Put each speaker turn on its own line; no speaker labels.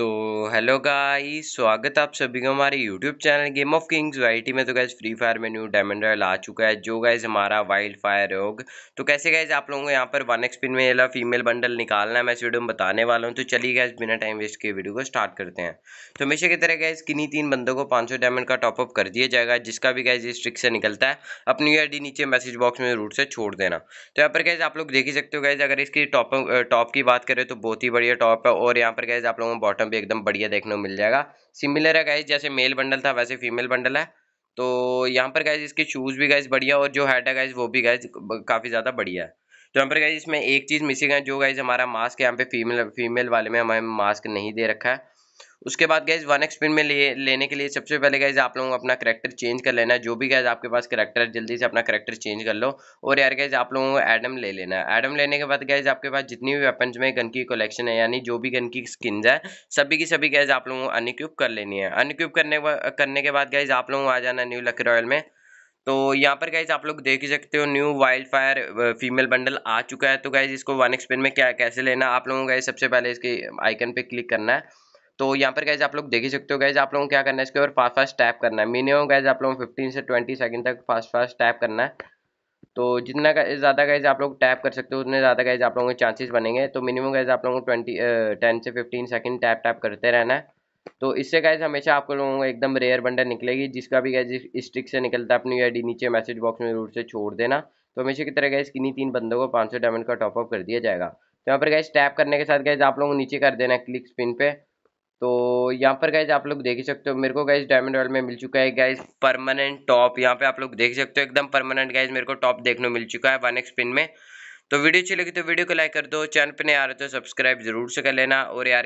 तो hello guys स्वागत है आप सभी का हमारे YouTube channel Game of Kings Y में तो गैस फ्री फायर में न्यू डायमंड रॉयल आ चुका है जो गैस हमारा वाइल्ड फायर रोग तो कैसे गैस आप लोगों को यहाँ पर वन एक्सपिन में वाला फीमेल बंडल निकालना है मैं इस वीडियो में बताने वाला हूँ तो चलिए गैस बिना टाइम वेस्ट किए वीडियो को स्टार्ट करते हैं तो हमेशा की तरह गैस किन्हीं तीन बंदों को पाँच डायमंड का टॉपअप कर दिया जाएगा जिसका भी गैस इस ट्रिक से निकलता है अपनी यू नीचे मैसेज बॉक्स में रूट से छोड़ देना तो यहाँ पर गैस आप लोग देख ही सकते हो गैस अगर इसकी टॉप टॉप की बात करें तो बहुत ही बढ़िया टॉप है और यहाँ पर गैस आप लोगों को बॉटम भी एकदम बढ़िया देखने को मिल जाएगा सिमिलर है गाइज जैसे मेल बंडल था वैसे फीमेल बंडल है तो यहाँ पर गाइज इसके शूज़ भी गाइज बढ़िया और जो हैड है गाइज वो भी गाइज काफ़ी ज़्यादा बढ़िया है तो यहाँ पर गाइज इसमें एक चीज़ मिसिंग है जो गाइज हमारा मास्क यहाँ पे फीमेल फीमेल वाले में हमें मास्क नहीं दे रखा है उसके बाद गैज वन एक्स पिन में ले लेने के लिए सबसे पहले गैज आप लोगों को अपना करेक्टर चेंज कर लेना है जो भी गैज आपके पास करेक्टर है जल्दी से अपना करेक्टर चेंज कर लो और यार गैज आप लोगों को एडम ले लेना है एडम लेने के बाद गैज आपके पास जितनी भी वेपन्स में गन की कलेक्शन है यानी जो भी गन की स्किन्स है सभी की सभी गैज आप लोगों को अनिक्यूब कर लेनी है अनक्यूब करने करने के बाद गैज आप लोगों को आ जाना न्यू लक रॉयल में तो यहाँ पर गाइज आप लोग देख ही सकते हो new wild fire female bundle आ चुका है तो गाइज इसको वन एक्सपेन में क्या कैसे लेना आप लोगों को गाइज सबसे पहले इसके आइकन पे क्लिक करना है तो यहाँ पर गैज आप लोग देख ही सकते हो गैज आप लोगों को क्या करना है इसके ऊपर फास्ट फास्ट टैप करना है मिनिमम गैज आप लोगों को फिफ्टीन से ट्वेंटी सेकंड तक फास्ट फास्ट टैप करना है तो जितना ज़्यादा गैज आप लोग टैप कर सकते हो उतने ज़्यादा गैज आप लोगों के चांसेस बनेंगे तो मिनिमम गैज आप लोगों को ट्वेंटी टेन से फिफ्टीन सेकेंड टैप टैप करते रहना है तो इससे गैज हमेशा आप लोगों को एकदम रेयर बंडर निकलेगी जिसका भी गैज स्टिक से निकलता है अपनी आई नीचे मैसेज बॉक्स में रूट से छोड़ देना तो हमेशा की तरह गैज किन्हीं तीन बंदों को पाँच सौ डायमंड का टॉपअप कर दिया जाएगा तो यहाँ पर गैज टैप करने के साथ गैस आप लोगों को नीचे कर देना क्लिक स्पिन पर तो यहाँ पर गाइज आप लोग देख ही सकते हो मेरे को गाइज डायमंड रॉयल में मिल चुका है गाइज परमानेंट टॉप यहाँ पे आप लोग देख सकते हो एकदम परमानेंट गाइज मेरे को टॉप देखने मिल चुका है वन एक्स पिन में तो वीडियो अच्छी लगी तो वीडियो को लाइक कर दो चैनल पर नहीं आ रहे तो सब्सक्राइब जरूर से कर लेना और यार